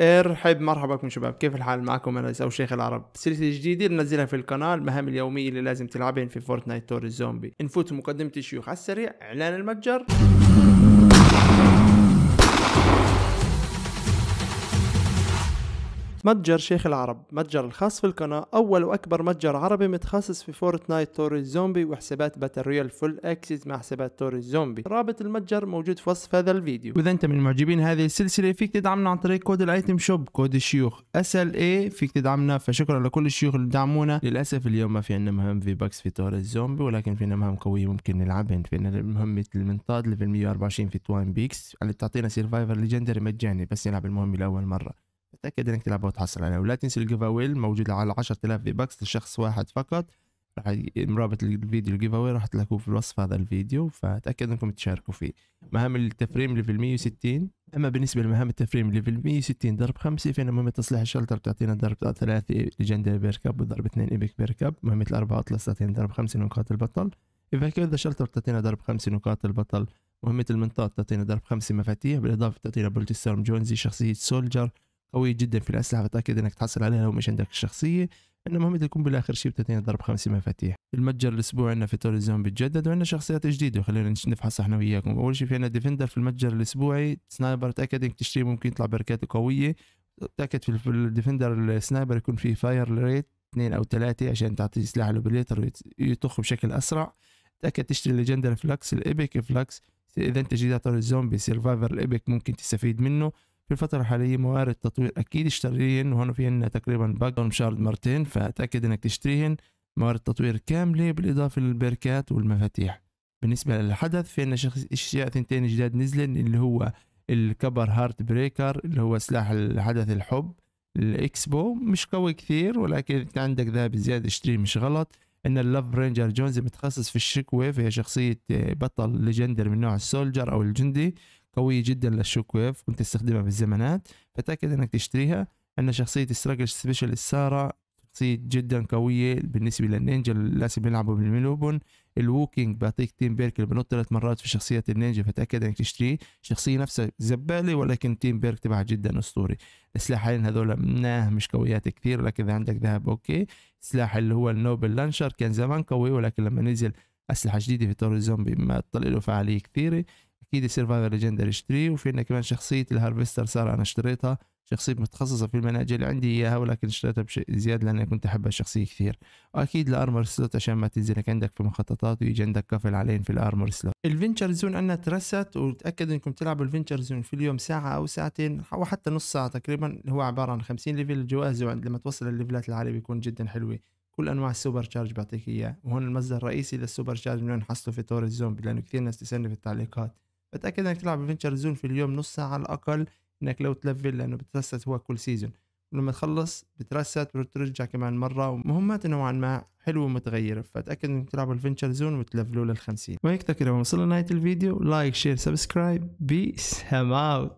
ارحب مرحبا بكم شباب كيف الحال معكم انا او شيخ العرب سلسله جديده بنزلها في القناه المهام اليوميه اللي لازم تلعبين في فورتنايت تور الزومبي نفوت مقدمه الشيوخ على السريع اعلان المتجر متجر شيخ العرب متجر الخاص في القناة أول وأكبر متجر عربي متخصص في فورتنايت تور الزومبي وحسابات باتل رويال فول اكسس مع حسابات تور الزومبي رابط المتجر موجود في وصف هذا الفيديو وإذا أنت من معجبين هذه السلسلة فيك تدعمنا عن طريق كود الايتم شوب كود الشيوخ اس ال اي فيك تدعمنا فشكرا لكل الشيوخ اللي دعمونا للأسف اليوم ما في عندنا مهم في باكس في تور الزومبي ولكن في عندنا مهام قوية ممكن نلعبهن يعني في عندنا مهمة المنطاد ليفل 124 في توان بيكس اللي بتعطينا سيرفايفر ليجندري مجاني بس نلعب المهمة لأول مرة تأكد انك تلعبها وتحصل عليها ولا تنسى الجيف اوي الموجود على 10000 في باكس لشخص واحد فقط راح رابط الفيديو الجيف اوي راح تلاقوه في وصف هذا الفيديو فتأكد انكم تشاركوا فيه مهام التفريم ليفل 160 اما بالنسبة لمهام التفريم ليفل 160 ضرب 5 فإن مهمة تصليح الشلتر بتعطينا ضرب 3 ليجندري بير كاب وضرب 2 ايبك بير كاب مهمة الأربعة اطلس تعطينا ضرب 5 نقاط البطل اذا ذا شلتر تعطينا ضرب 5 نقاط البطل مهمة المنطاد تعطينا ضرب 5 مفاتيح بالإضافة تعطينا بولتي ستورم جونزي شخصية سولجر قوية جدا في الأسلحة فتأكد أنك تحصل عليها لو مش عندك الشخصية انه مهم تكون بالآخر شيء شيبتين ضرب خمسه مفاتيح المتجر الأسبوع عندنا في توريزون بتجدد وعندنا شخصيات جديدة خلينا نفحص احنا وياكم أول شيء في عندنا ديفندر في المتجر الأسبوعي سنايبر تأكد أنك تشتري ممكن يطلع بركاته قوية تأكد في الديفندر السنايبر يكون فيه فاير ريت اثنين أو ثلاثة عشان تعطي سلاح لوبليتر ويطخ بشكل أسرع تأكد تشتري ليجندر فلاكس الإيبك فلاكس إذا أنت جيت على الزومبي سيرفايفر الإيبك ممكن تستفيد منه في الفترة الحالية موارد تطوير أكيد اشتريهن وهون في عندنا تقريبا باك شارد مرتين فتأكد إنك تشتريهن موارد تطوير كاملة بالإضافة للبركات والمفاتيح بالنسبة للحدث في عندنا أشياء ثنتين جداد نزلن اللي هو الكبر هارت بريكر اللي هو سلاح الحدث الحب الاكسبو مش قوي كثير ولكن انت عندك ذهب زيادة اشتريه مش غلط ان اللف رينجر جونز متخصص في الشكوى فهي شخصية بطل ليجندر من نوع السولجر او الجندي قويه جدا للشوك ويف كنت استخدمها في الزمانات فتاكد انك تشتريها ان شخصيه ستراجل سبيشال سارة شخصية جدا قوية بالنسبة للنينجا لازم يلعبوا بالملوبون الووكينج بيعطيك تيم بيرك اللي بنط ثلاث مرات في شخصية النينجا فتأكد انك تشتريه الشخصية نفسها زبالة ولكن تيم بيرك تبعها جدا اسطوري السلاح حاليا هذول مش قويات كثير لكن اذا عندك ذهب اوكي السلاح اللي هو النوبل لانشر كان زمان قوي ولكن لما نزل اسلحة جديدة في طور الزومبي ما طلع له فعالية كثيرة اكيد سيرفايفر ليجندري اشتريه وفي عندنا كمان شخصيه الهارفستر ساره انا اشتريتها شخصية متخصصة في المناهج اللي عندي إياها ولكن اشتريتها زيادة لاني كنت أحب الشخصية كثير وأكيد الأرمر سلوت عشان ما تنزلك عندك في مخططات ويجي عندك كفل علين في الأرمر سلوت الفينشر زون عندنا ترست وتاكد أنكم تلعبوا الفينشر زون في اليوم ساعة أو ساعتين أو حتى نص ساعة تقريبا هو عبارة عن 50 ليفل جوائز لما توصل الليفلات العالية بيكون جدا حلوة كل انواع السوبر شارج بعطيك اياه وهون المصدر الرئيسي للسوبر وين بنحصله في تور الزومبي لانه كثير ناس تسالني في التعليقات بتاكد انك تلعب ادفنتشر زون في اليوم نص ساعه على الاقل انك لو تلفل لانه بترست هو كل سيزون ولما تخلص بترست وترجع كمان مرة ومهمات نوعا ما حلوة ومتغيرة فتأكد انك تلعب الفينشر زون وتلفلوا لل50 وهيك تقريبا وصلنا لنهاية الفيديو لايك شير سبسكرايب بيس هم اوت